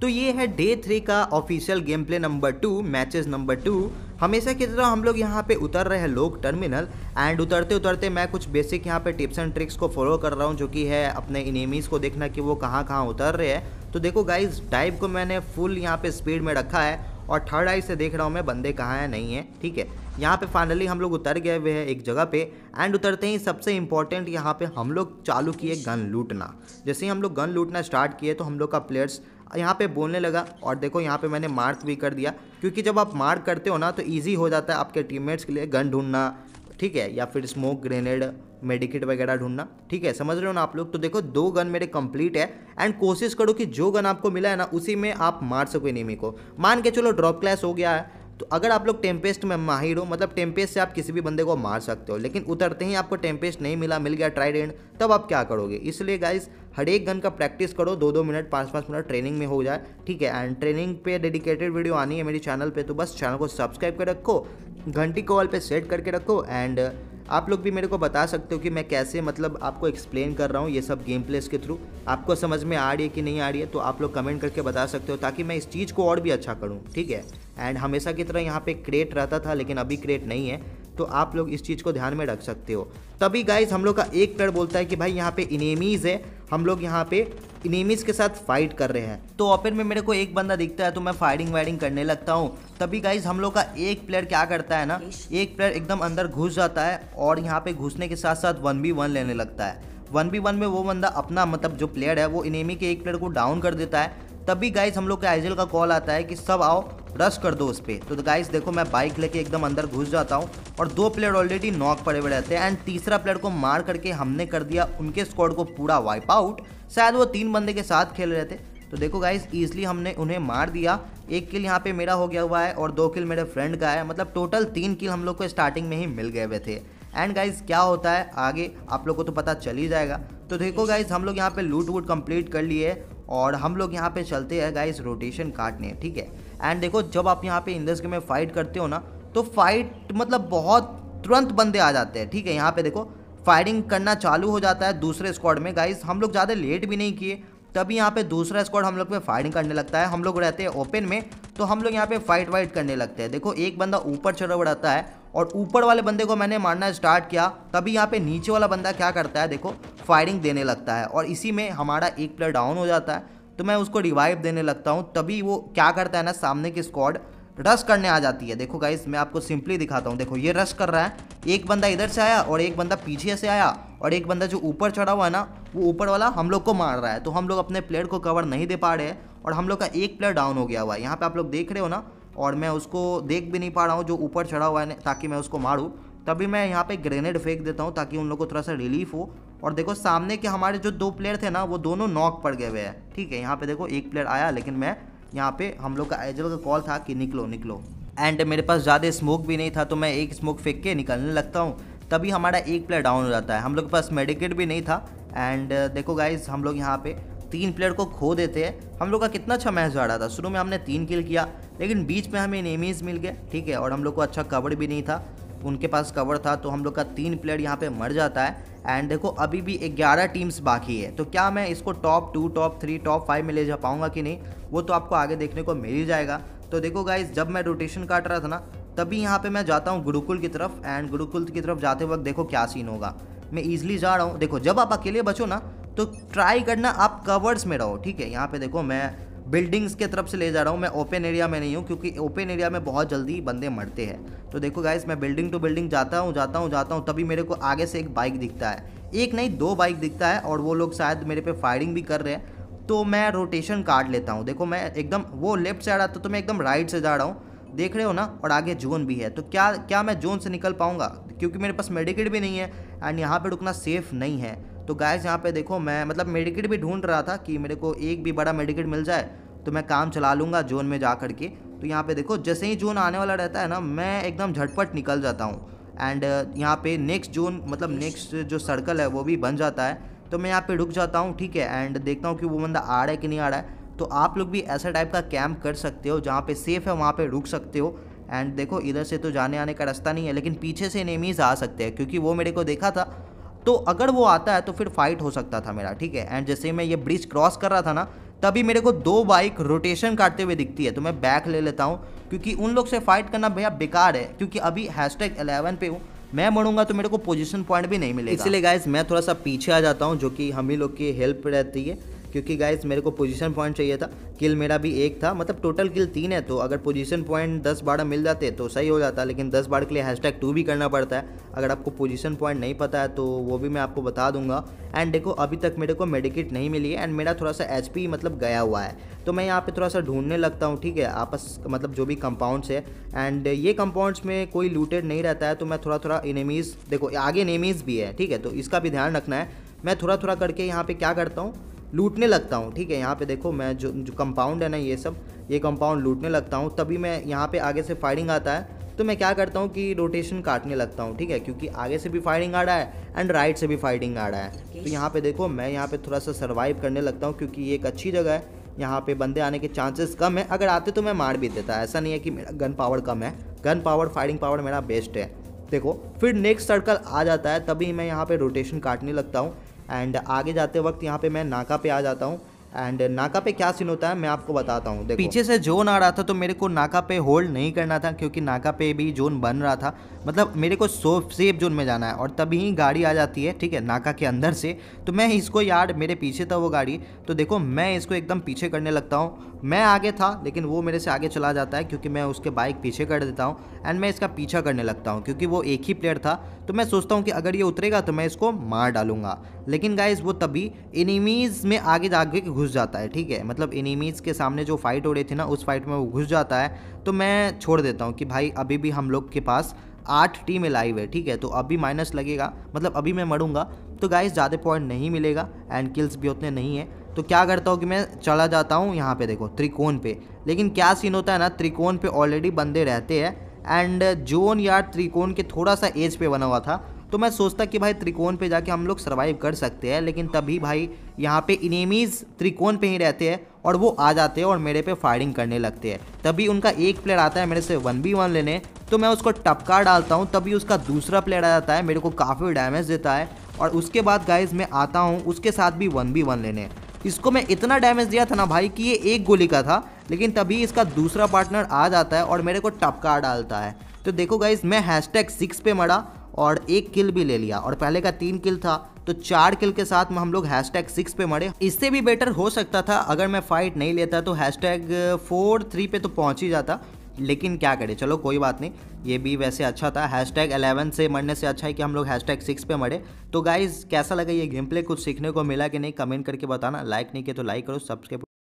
तो ये है डे थ्री का official game play number two matches number two हमेशा की तरह हम लोग यहाँ पे उतर रहे हैं लोग टर्मिनल एंड उतरते उतरते मैं कुछ बेसिक यहाँ पे टिप्स एंड ट्रिक्स को फॉलो कर रहा हूँ जो कि है अपने इनिमीज़ को देखना कि वो कहाँ कहाँ उतर रहे हैं तो देखो गाइज डाइव को मैंने फुल यहाँ पे स्पीड में रखा है और थर्ड आई से देख रहा हूँ मैं बंदे कहाँ हैं नहीं है ठीक है यहाँ पे फाइनली हम लोग उतर गए हुए हैं एक जगह पे एंड उतरते ही सबसे इम्पॉर्टेंट यहाँ पे हम लोग चालू किए गन लूटना जैसे ही हम लोग गन लूटना स्टार्ट किए तो हम लोग का प्लेयर्स यहाँ पे बोलने लगा और देखो यहाँ पे मैंने मार्क भी कर दिया क्योंकि जब आप मार्क करते हो ना तो ईजी हो जाता है आपके टीममेट्स के लिए गन ढूंढना ठीक है या फिर स्मोक ग्रेनेड मेडिकेट वगैरह ढूंढना ठीक है समझ रहे हो ना आप लोग तो देखो दो गन मेरे कंप्लीट है एंड कोशिश करो कि जो गन आपको मिला है ना उसी में आप मार सको इनिमी को मान के चलो ड्रॉप क्लास हो गया है तो अगर आप लोग टेम्पेस्ट में माहिर हो मतलब टेम्पेस्ट से आप किसी भी बंदे को मार सकते हो लेकिन उतरते ही आपको टेम्पेस्ट नहीं मिला मिल गया ट्राइडेंट तब आप क्या करोगे इसलिए गाइज हर एक गन का प्रैक्टिस करो दो दो मिनट पाँच पाँच मिनट ट्रेनिंग में हो जाए ठीक है एंड ट्रेनिंग पे डेडिकेटेड वीडियो आनी है मेरे चैनल पे तो बस चैनल को सब्सक्राइब कर रखो घंटी कॉल पे सेट करके रखो एंड आप लोग भी मेरे को बता सकते हो कि मैं कैसे मतलब आपको एक्सप्लेन कर रहा हूँ ये सब गेम प्लेस के थ्रू आपको समझ में आ रही है कि नहीं आ रही है तो आप लोग कमेंट करके बता सकते हो ताकि मैं इस चीज़ को और भी अच्छा करूँ ठीक है एंड हमेशा की तरह यहाँ पे क्रेट रहता था लेकिन अभी क्रेट नहीं है तो आप लोग इस चीज़ को ध्यान में रख सकते हो तभी गाइज हम लोग का एक प्लेयर बोलता है कि भाई यहाँ पे इनेमीज़ है हम लोग यहाँ पे इनेमीज के साथ फाइट कर रहे हैं तो ओपन में मेरे को एक बंदा दिखता है तो मैं फायरिंग वायरिंग करने लगता हूँ तभी गाइज हम लोग का एक प्लेयर क्या करता है ना एक प्लेयर एकदम अंदर घुस जाता है और यहाँ पे घुसने के साथ साथ वन बी वन लेने लगता है वन बी वन में वो बंदा अपना मतलब जो प्लेयर है वो इनेमी के एक प्लेयर को डाउन कर देता है तभी गाइज हम लोग के आइजल का कॉल आता है कि सब आओ रश कर दो उस पर तो गाइस देखो मैं बाइक लेके एकदम अंदर घुस जाता हूँ और दो प्लेयर ऑलरेडी नॉक पड़े हुए रहते हैं एंड तीसरा प्लेयर को मार करके हमने कर दिया उनके स्क्वाड को पूरा वाइप आउट शायद वो तीन बंदे के साथ खेल रहे थे तो देखो गाइस ईजिली हमने उन्हें मार दिया एक किल यहाँ पे मेरा हो गया हुआ है और दो किल मेरे फ्रेंड का है मतलब टोटल तीन किल हम लोग को स्टार्टिंग में ही मिल गए हुए थे एंड गाइज क्या होता है आगे आप लोग को तो पता चल ही जाएगा तो देखो गाइज हम लोग यहाँ पे लूट वूट कंप्लीट कर लिए और हम लोग यहाँ पे चलते हैं गाइज रोटेशन काटने ठीक है एंड देखो जब आप यहाँ पे इंडस में फाइट करते हो ना तो फाइट मतलब बहुत तुरंत बंदे आ जाते हैं ठीक है यहाँ पे देखो फायरिंग करना चालू हो जाता है दूसरे स्क्वाड में गाइज हम लोग ज़्यादा लेट भी नहीं किए तभी यहाँ पे दूसरा स्क्वाड हम लोग पे फायरिंग करने लगता है हम लोग रहते हैं ओपन में तो हम लोग यहाँ पे फाइट वाइट करने लगते हैं देखो एक बंदा ऊपर चढ़ा बढ़ाता है और ऊपर वाले बंदे को मैंने मारना स्टार्ट किया तभी यहाँ पे नीचे वाला बंदा क्या करता है देखो फायरिंग देने लगता है और इसी में हमारा एक प्लेयर डाउन हो जाता है तो मैं उसको रिवाइव देने लगता हूँ तभी वो क्या करता है ना सामने की स्क्वाड रश करने आ जाती है देखो गाइस मैं आपको सिंपली दिखाता हूँ देखो ये रश कर रहा है एक बंदा इधर से आया और एक बंदा पीछे से आया और एक बंदा जो ऊपर चढ़ा हुआ है ना वो ऊपर वाला हम लोग को मार रहा है तो हम लोग अपने प्लेयर को कवर नहीं दे पा रहे हैं और हम लोग का एक प्लेयर डाउन हो गया हुआ है यहाँ पे आप लोग देख रहे हो ना और मैं उसको देख भी नहीं पा रहा हूँ जो ऊपर चढ़ा हुआ है ताकि मैं उसको मारूँ तभी मैं यहाँ पर ग्रेनेड फेंक देता हूँ ताकि उन लोग को थोड़ा सा रिलीफ हो और देखो सामने के हमारे जो दो प्लेयर थे ना वो दोनों नॉक पड़ गए हुए हैं ठीक है यहाँ पे देखो एक प्लेयर आया लेकिन मैं यहाँ पे हम लोग का एजल का कॉल था कि निकलो निकलो एंड मेरे पास ज़्यादा स्मोक भी नहीं था तो मैं एक स्मोक फेंक के निकलने लगता हूँ तभी हमारा एक प्लेयर डाउन हो जाता है हम लोग के पास मेडिकेट भी नहीं था एंड देखो गाइज हम लोग यहाँ पे तीन प्लेयर को खो देते हैं हम लोग का कितना अच्छा मैच जा रहा था शुरू में हमने तीन किल किया लेकिन बीच में हमें नेमीज मिल गए ठीक है और हम लोग को अच्छा कवर भी नहीं था उनके पास कवर था तो हम लोग का तीन प्लेयर यहाँ पे मर जाता है एंड देखो अभी भी 11 टीम्स बाकी है तो क्या मैं इसको top two top three top five में ले जा पाऊँगा कि नहीं वो तो आपको आगे देखने को मिल ही जाएगा तो देखो गाइज जब मैं रोटेशन काट रहा था ना तभी यहाँ पे मैं जाता हूँ गुरुकुल की तरफ एंड गुरुकुल की तरफ जाते वक्त देखो क्या सीन होगा मैं ईजिली जा रहा हूँ देखो जब आप अकेले बचो ना तो ट्राई करना आप कवर्स में रहो ठीक है यहाँ पे देखो मैं बिल्डिंग्स के तरफ से ले जा रहा हूँ मैं ओपन एरिया में नहीं हूँ क्योंकि ओपन एरिया में बहुत जल्दी बंदे मरते हैं तो देखो गाइस मैं बिल्डिंग टू बिल्डिंग जाता हूँ जाता हूँ जाता हूँ तभी मेरे को आगे से एक बाइक दिखता है एक नहीं दो बाइक दिखता है और वो लोग शायद मेरे पे फायरिंग भी कर रहे हैं तो मैं रोटेशन काट लेता हूँ देखो मैं एकदम वो लेफ्ट से आ रहा था तो मैं एकदम राइट से जा रहा हूँ देख रहे हो ना और आगे जोन भी है तो क्या क्या मैं जोन से निकल पाऊँगा क्योंकि मेरे पास मेडिकेट भी नहीं है एंड यहाँ पर रुकना सेफ़ नहीं है तो गाइस यहाँ पे देखो मैं मतलब मेडिकेट भी ढूंढ रहा था कि मेरे को एक भी बड़ा मेडिकेट मिल जाए तो मैं काम चला लूँगा जोन में जा कर के तो यहाँ पे देखो जैसे ही जोन आने वाला रहता है ना मैं एकदम झटपट निकल जाता हूँ एंड uh, यहाँ पे नेक्स्ट जोन मतलब नेक्स्ट जो सर्कल है वो भी बन जाता है तो मैं यहाँ पे रुक जाता हूँ ठीक है एंड देखता हूँ कि वो बंदा आ रहा है कि नहीं आ रहा है तो आप लोग भी ऐसा टाइप का कैंप कर सकते हो जहाँ पे सेफ़ है वहाँ पे रुक सकते हो एंड देखो इधर से तो जाने आने का रास्ता नहीं है लेकिन पीछे से नेमीज़ आ सकते हैं क्योंकि वो मेरे को देखा था तो अगर वो आता है तो फिर फाइट हो सकता था मेरा ठीक है एंड जैसे मैं ये ब्रिज क्रॉस कर रहा था ना तभी मेरे को दो बाइक रोटेशन काटते हुए दिखती है तो मैं बैक ले लेता हूँ क्योंकि उन लोग से फाइट करना भैया बेकार है क्योंकि अभी हैशटैग एलेवन पे हूँ मैं मरूंगा तो मेरे को पोजीशन पॉइंट भी नहीं मिलेगा इसलिए गाइज मैं थोड़ा सा पीछे आ जाता हूँ जो कि हम ही लोग की हेल्प रहती है क्योंकि गाइज मेरे को पोजीशन पॉइंट चाहिए था किल मेरा भी एक था मतलब टोटल किल तीन है तो अगर पोजीशन पॉइंट दस बारह मिल जाते तो सही हो जाता लेकिन दस बार के लिए हैश टैग टू भी करना पड़ता है अगर आपको पोजीशन पॉइंट नहीं पता है तो वो भी मैं आपको बता दूंगा एंड देखो अभी तक मेरे को मेडिकेट नहीं मिली है एंड मेरा थोड़ा सा एच मतलब गया हुआ है तो मैं यहाँ पर थोड़ा सा ढूंढने लगता हूँ ठीक है आपस मतलब जो भी कंपाउंड्स है एंड ये कंपाउंड्स में कोई लूटेड नहीं रहता है तो मैं थोड़ा थोड़ा इनेमीज़ देखो आगे इनेमीज़ भी है ठीक है तो इसका भी ध्यान रखना है मैं थोड़ा थोड़ा करके यहाँ पे क्या करता हूँ लूटने लगता हूँ ठीक है यहाँ पे देखो मैं जो जो कंपाउंड है ना ये सब ये कंपाउंड लूटने लगता हूँ तभी मैं यहाँ पे आगे से फायरिंग आता है तो मैं क्या करता हूँ कि रोटेशन काटने लगता हूँ ठीक है क्योंकि आगे से भी फायरिंग आ रहा है एंड राइट से भी फायरिंग आ रहा है तो यहाँ पे देखो मैं यहाँ पे थोड़ा सा सर्वाइव करने लगता हूँ क्योंकि ये एक अच्छी जगह है यहाँ पे बंदे आने के चांसेस कम है अगर आते तो मैं मार भी देता ऐसा नहीं है कि मेरा गन पावर कम है गन पावर फायरिंग पावर मेरा बेस्ट है देखो फिर नेक्स्ट सर्कल आ जाता है तभी मैं यहाँ पे रोटेशन काटने लगता हूँ एंड आगे जाते वक्त यहाँ पे मैं नाका पे आ जाता हूँ एंड uh, नाका पे क्या सीन होता है मैं आपको बताता हूँ पीछे से जोन आ रहा था तो मेरे को नाका पे होल्ड नहीं करना था क्योंकि नाका पे भी जोन बन रहा था मतलब मेरे को सोफ सेफ जोन में जाना है और तभी गाड़ी आ जाती है ठीक है नाका के अंदर से तो मैं इसको यार मेरे पीछे था वो गाड़ी तो देखो मैं इसको एकदम पीछे करने लगता हूँ मैं आगे था लेकिन वो मेरे से आगे चला जाता है क्योंकि मैं उसके बाइक पीछे कर देता हूँ एंड मैं इसका पीछा करने लगता हूँ क्योंकि वो एक ही प्लेयर था तो मैं सोचता हूँ कि अगर ये उतरेगा तो मैं इसको मार डालूंगा लेकिन गाइज वो तभी इनिमीज में आगे जाके घुस घुस जाता है ठीक है मतलब इनिमीज़ के सामने जो फाइट हो रही थी ना उस फाइट में वो घुस जाता है तो मैं छोड़ देता हूँ कि भाई अभी भी हम लोग के पास आठ टीम लाइव है ठीक है तो अभी माइनस लगेगा मतलब अभी मैं मरूंगा तो गाइस ज़्यादा पॉइंट नहीं मिलेगा एंड किल्स भी उतने नहीं है तो क्या करता हूँ कि मैं चला जाता हूँ यहाँ पे देखो त्रिकोण पे लेकिन क्या सीन होता है ना त्रिकोण पे ऑलरेडी बंदे रहते हैं एंड जोन यार त्रिकोण के थोड़ा सा एज पे बना हुआ था तो मैं सोचता कि भाई त्रिकोण पे जाके हम लोग सर्वाइव कर सकते हैं लेकिन तभी भाई यहाँ पे इनेमीज़ त्रिकोण पे ही रहते हैं और वो आ जाते हैं और मेरे पे फायरिंग करने लगते हैं तभी उनका एक प्लेयर आता है मेरे से वन बी वन लेने तो मैं उसको टपका डालता हूँ तभी उसका दूसरा प्लेयर आ जाता है मेरे को काफ़ी डैमेज देता है और उसके बाद गाइज मैं आता हूँ उसके साथ भी वन बी वन लेने इसको मैं इतना डैमेज दिया था ना भाई कि ये एक गोली का था लेकिन तभी इसका दूसरा पार्टनर आ जाता है और मेरे को टपका डालता है तो देखो गाइज मैं हैश टैग सिक्स पे मरा और एक किल भी ले लिया और पहले का तीन किल था तो चार किल के साथ में हम लोग हैश टैग सिक्स पे मरे इससे भी बेटर हो सकता था अगर मैं फाइट नहीं लेता तो हैश टैग फोर थ्री पे तो पहुंच ही जाता लेकिन क्या करें चलो कोई बात नहीं ये भी वैसे अच्छा था हैश टैग एलेवन से मरने से अच्छा है कि हम लोग हैश टैग सिक्स पे मरे तो गाइज़ कैसा लगा ये गेम प्ले कुछ सीखने को मिला कि नहीं कमेंट करके बताना लाइक नहीं किया तो लाइक करो सब्सक्राइब